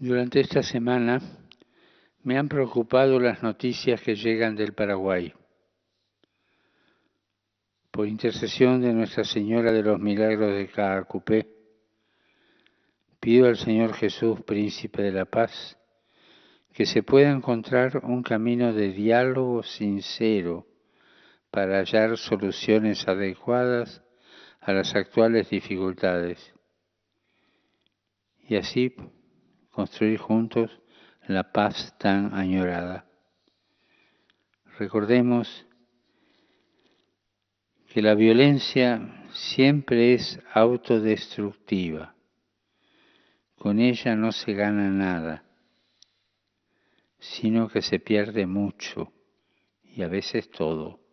Durante esta semana me han preocupado las noticias que llegan del Paraguay. Por intercesión de Nuestra Señora de los Milagros de Caacupé, pido al Señor Jesús, Príncipe de la Paz, que se pueda encontrar un camino de diálogo sincero para hallar soluciones adecuadas a las actuales dificultades. Y así construir juntos la paz tan añorada. Recordemos que la violencia siempre es autodestructiva. Con ella no se gana nada, sino que se pierde mucho y a veces todo.